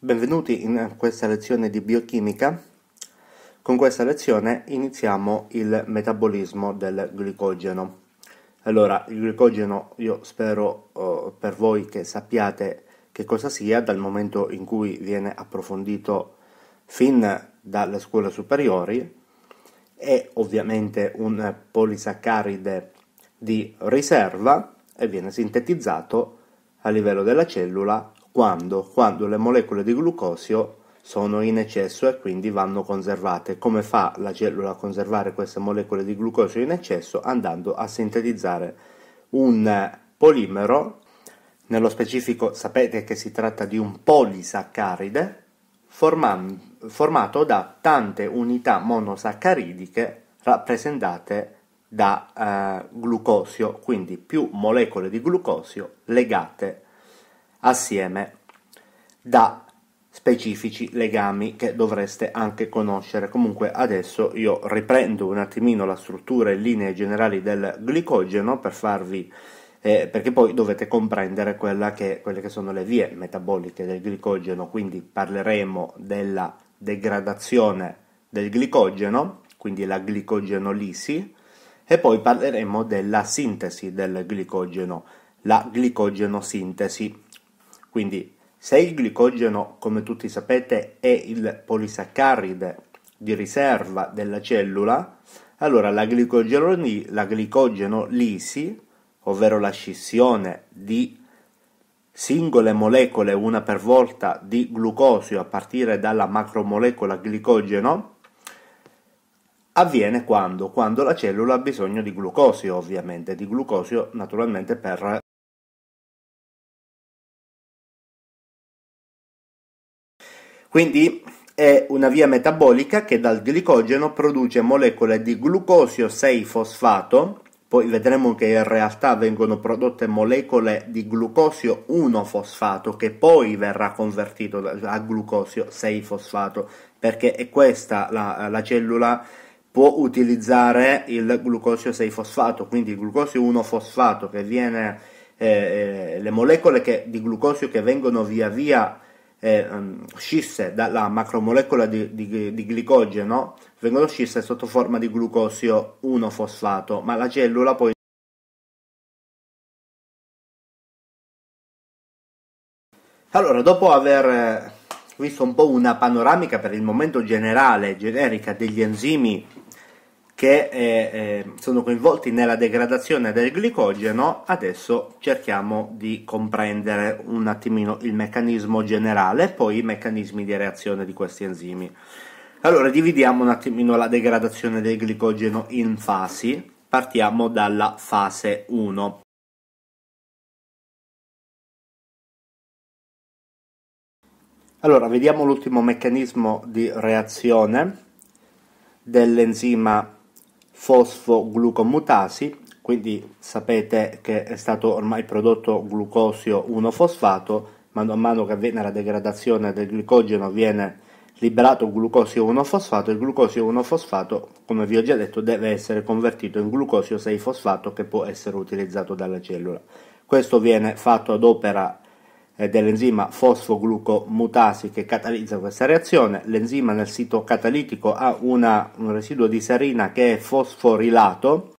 Benvenuti in questa lezione di biochimica. Con questa lezione iniziamo il metabolismo del glicogeno. Allora, il glicogeno io spero eh, per voi che sappiate che cosa sia dal momento in cui viene approfondito fin dalle scuole superiori. È ovviamente un polisaccaride di riserva e viene sintetizzato a livello della cellula quando? Quando le molecole di glucosio sono in eccesso e quindi vanno conservate. Come fa la cellula a conservare queste molecole di glucosio in eccesso? Andando a sintetizzare un polimero, nello specifico sapete che si tratta di un polisaccaride, formato da tante unità monosaccaridiche rappresentate da eh, glucosio, quindi più molecole di glucosio legate assieme da specifici legami che dovreste anche conoscere. Comunque adesso io riprendo un attimino la struttura e linee generali del glicogeno per farvi eh, perché poi dovete comprendere che, quelle che sono le vie metaboliche del glicogeno, quindi parleremo della degradazione del glicogeno, quindi la glicogenolisi, e poi parleremo della sintesi del glicogeno, la glicogenosintesi. Quindi se il glicogeno, come tutti sapete, è il polisaccaride di riserva della cellula, allora la glicogeno, la glicogeno lisi, ovvero la scissione di singole molecole una per volta di glucosio a partire dalla macromolecola glicogeno, avviene quando? Quando la cellula ha bisogno di glucosio, ovviamente, di glucosio naturalmente per Quindi è una via metabolica che dal glicogeno produce molecole di glucosio 6-fosfato, poi vedremo che in realtà vengono prodotte molecole di glucosio 1-fosfato che poi verrà convertito a glucosio 6-fosfato perché è questa la, la cellula può utilizzare il glucosio 6-fosfato, quindi il glucosio 1-fosfato che viene, eh, eh, le molecole che, di glucosio che vengono via via eh, um, scisse dalla macromolecola di, di, di glicogeno, vengono scisse sotto forma di glucosio 1-fosfato, ma la cellula poi Allora, dopo aver eh, visto un po' una panoramica per il momento generale, generica degli enzimi che eh, eh, sono coinvolti nella degradazione del glicogeno, adesso cerchiamo di comprendere un attimino il meccanismo generale e poi i meccanismi di reazione di questi enzimi. Allora dividiamo un attimino la degradazione del glicogeno in fasi, partiamo dalla fase 1. Allora, vediamo l'ultimo meccanismo di reazione dell'enzima fosfoglucomutasi, quindi sapete che è stato ormai prodotto glucosio 1-fosfato, man mano che avviene la degradazione del glicogeno viene liberato glucosio 1-fosfato, il glucosio 1-fosfato, come vi ho già detto, deve essere convertito in glucosio 6-fosfato che può essere utilizzato dalla cellula. Questo viene fatto ad opera di eh, dell'enzima fosfoglucomutasi che catalizza questa reazione. L'enzima nel sito catalitico ha una, un residuo di serina che è fosforilato